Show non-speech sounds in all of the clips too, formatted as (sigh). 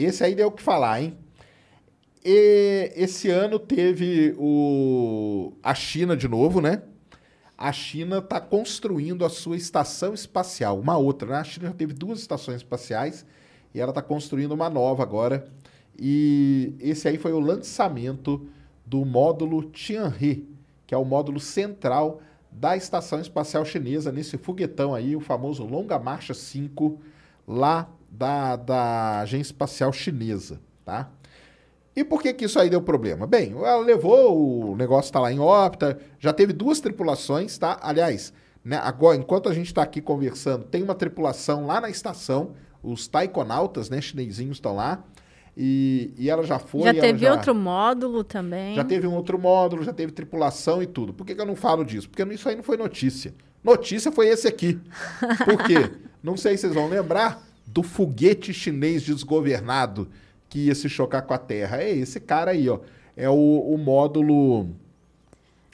Esse aí deu o que falar, hein? E esse ano teve o... a China de novo, né? A China está construindo a sua estação espacial, uma outra. Né? A China já teve duas estações espaciais e ela está construindo uma nova agora. E esse aí foi o lançamento do módulo Tianhe, que é o módulo central da Estação Espacial Chinesa, nesse foguetão aí, o famoso Longa Marcha 5, lá da, da Agência Espacial Chinesa, tá? E por que, que isso aí deu problema? Bem, ela levou, o negócio está lá em órbita, já teve duas tripulações, tá? Aliás, né, agora, enquanto a gente está aqui conversando, tem uma tripulação lá na estação, os taikonautas, né, chinesinhos estão lá, e, e ela já foi... Já teve já, outro módulo também. Já teve um outro módulo, já teve tripulação e tudo. Por que, que eu não falo disso? Porque isso aí não foi notícia. Notícia foi esse aqui. Por quê? (laughs) Não sei se vocês vão lembrar do foguete chinês desgovernado que ia se chocar com a Terra. É esse cara aí, ó. É o, o módulo.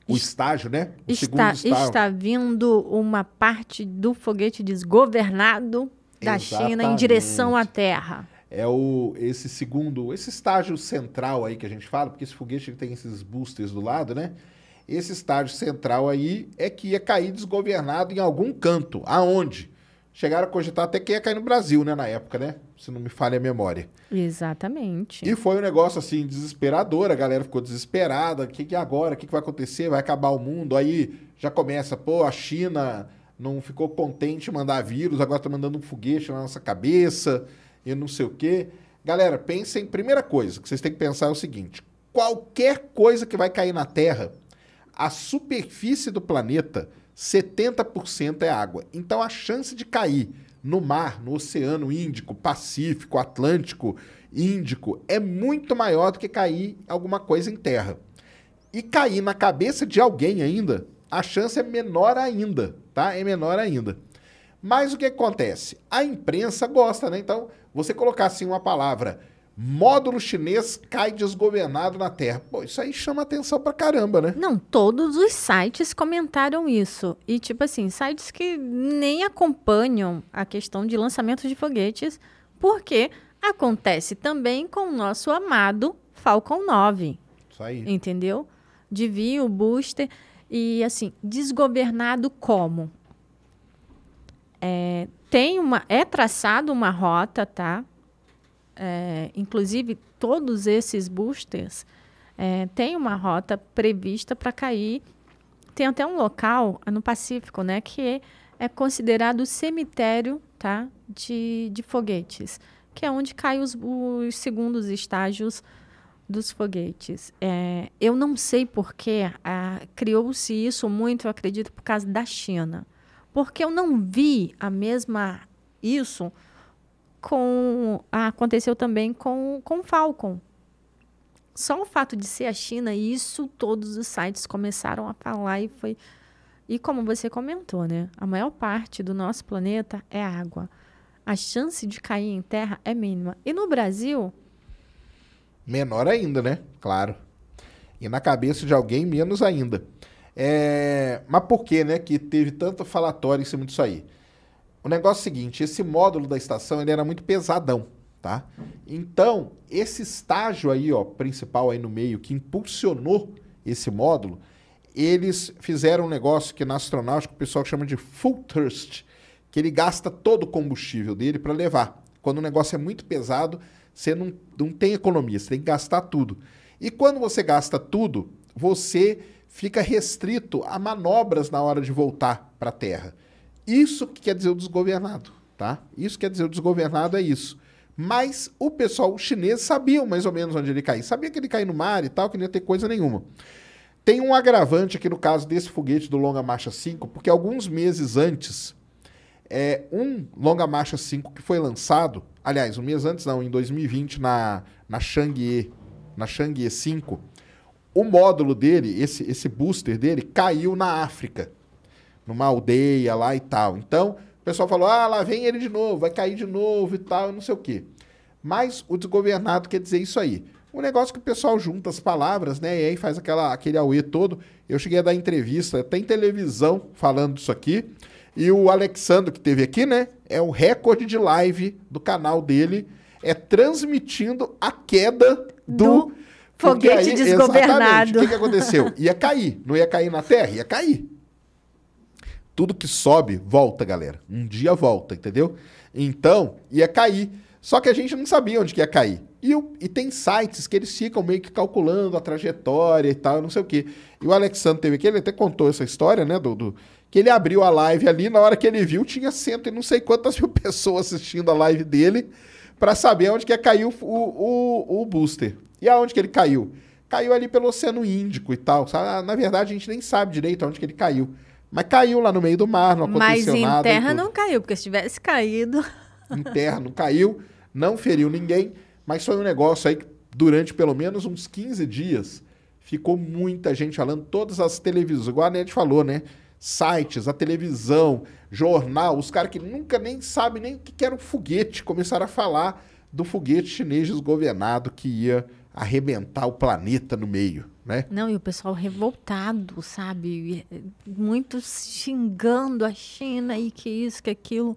O estágio, né? O está, estágio. está vindo uma parte do foguete desgovernado da Exatamente. China em direção à Terra. É o, esse segundo, esse estágio central aí que a gente fala, porque esse foguete tem esses boosters do lado, né? Esse estágio central aí é que ia cair desgovernado em algum canto. Aonde? Chegaram a cogitar até quem ia cair no Brasil, né, na época, né? Se não me falha a memória. Exatamente. E foi um negócio, assim, desesperador. A galera ficou desesperada. O que, que é agora? O que, que vai acontecer? Vai acabar o mundo? Aí já começa, pô, a China não ficou contente mandar vírus, agora tá mandando um foguete na nossa cabeça e não sei o quê. Galera, pensem, primeira coisa que vocês têm que pensar é o seguinte: qualquer coisa que vai cair na Terra, a superfície do planeta 70% é água. Então a chance de cair no mar, no Oceano Índico, Pacífico, Atlântico, Índico, é muito maior do que cair alguma coisa em terra. E cair na cabeça de alguém ainda, a chance é menor ainda, tá? É menor ainda. Mas o que acontece? A imprensa gosta, né? Então, você colocar assim uma palavra Módulo chinês cai desgovernado na Terra. Pô, isso aí chama atenção pra caramba, né? Não, todos os sites comentaram isso. E, tipo assim, sites que nem acompanham a questão de lançamento de foguetes, porque acontece também com o nosso amado Falcon 9. Isso aí. Entendeu? Desvio, booster. E, assim, desgovernado como? É, tem uma, é traçado uma rota, tá? é, inclusive todos esses boosters é, têm uma rota prevista para cair. Tem até um local no Pacífico, né, que é considerado o cemitério, tá, de, de foguetes, que é onde caem os, os segundos estágios dos foguetes. É, eu não sei por que ah, criou-se isso muito, eu acredito, por causa da China. Porque eu não vi a mesma isso com ah, aconteceu também com com Falcon. Só o fato de ser a China, isso todos os sites começaram a falar e foi e como você comentou, né? A maior parte do nosso planeta é água. A chance de cair em terra é mínima. E no Brasil, menor ainda, né? Claro. E na cabeça de alguém menos ainda. É... Mas por que, né, que teve tanto falatório em cima disso aí? O negócio é o seguinte, esse módulo da estação, ele era muito pesadão, tá? Então, esse estágio aí, ó, principal aí no meio, que impulsionou esse módulo, eles fizeram um negócio que é na astronáutica o pessoal chama de full thrust, que ele gasta todo o combustível dele para levar. Quando o negócio é muito pesado, você não, não tem economia, você tem que gastar tudo. E quando você gasta tudo, você fica restrito a manobras na hora de voltar para a Terra. Isso que quer dizer o desgovernado, tá? Isso quer dizer o desgovernado é isso. Mas o pessoal chinês sabia mais ou menos onde ele caía. Sabia que ele caía no mar e tal, que não ia ter coisa nenhuma. Tem um agravante aqui no caso desse foguete do Longa Marcha 5, porque alguns meses antes, é, um Longa Marcha 5 que foi lançado, aliás, um mês antes não, em 2020, na, na Chang'e, na Chang'e 5, o módulo dele, esse, esse booster dele, caiu na África numa aldeia lá e tal. Então, o pessoal falou: ah, lá vem ele de novo, vai cair de novo e tal, não sei o quê. Mas o desgovernado quer dizer isso aí. o negócio que o pessoal junta as palavras, né? E aí faz aquela, aquele auê todo. Eu cheguei a dar entrevista, até em televisão, falando isso aqui. E o Alexandre, que teve aqui, né? É o recorde de live do canal dele. É transmitindo a queda do. do foguete aí, desgovernado. O que, que aconteceu? Ia cair. Não ia cair na Terra? Ia cair. Tudo que sobe, volta, galera. Um dia volta, entendeu? Então, ia cair. Só que a gente não sabia onde ia cair. E, e, tem sites que eles ficam meio que calculando a trajetória e tal, não sei o quê. E o Alexandre teve aqui, ele até contou essa história, né, do, do Que ele abriu a live ali, na hora que ele viu, tinha cento e não sei quantas (laughs) mil pessoas assistindo a live dele para saber onde que ia cair o, o, o, booster. E aonde que ele caiu? Caiu ali pelo Oceano Índico e tal. Ah, na verdade, a gente nem sabe direito aonde que ele caiu. Mas caiu lá no meio do mar, não aconteceu nada. Mas em terra não caiu, porque se tivesse caído. Em terra não caiu, não feriu ninguém, mas foi um negócio aí que durante pelo menos uns 15 dias ficou muita gente falando, todas as televisões, igual a Nete falou, né? Sites, a televisão, jornal, os caras que nunca nem sabem nem o que era um foguete, começaram a falar do foguete chinês desgovernado que ia arrebentar o planeta no meio né? Não, e o pessoal revoltado, sabe? Eh, muito xingando a China e que isso, que aquilo.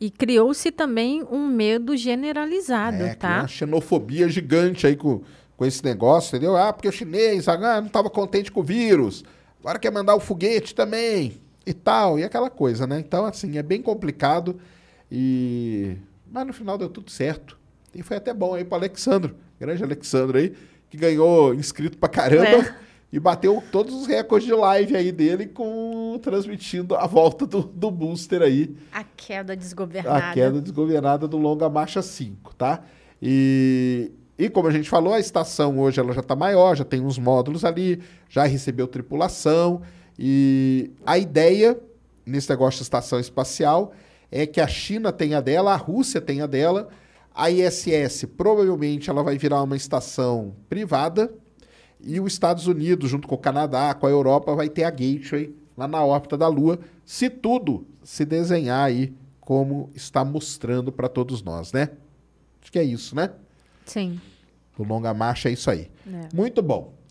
E criou-se também um medo generalizado, é, tá? Uma xenofobia gigante aí com, com esse negócio, entendeu? Ah, porque o chinês ah, ah não estava contente com o vírus, agora quer mandar o foguete também e tal, e aquela coisa, né? Então, assim, é bem complicado e... Mas no final deu tudo certo. E foi até bom aí para Alexandro, grande Alexandro aí, que ganhou inscrito pra caramba. É. E bateu todos os recordes de live aí dele com transmitindo a volta do, do booster aí. A queda desgovernada. A queda desgovernada do Longa Marcha 5, tá? E, e como a gente falou, a estação hoje ela já está maior, já tem uns módulos ali, já recebeu tripulação. E a ideia nesse negócio de estação espacial é que a China tenha dela, a Rússia tenha dela, a ISS provavelmente ela vai virar uma estação privada e os Estados Unidos, junto com o Canadá, com a Europa, vai ter a Gateway lá na órbita da Lua, se tudo se desenhar aí como está mostrando para todos nós, né? Acho que é isso, né? Sim. Do Longa Marcha é isso aí. É. Muito bom.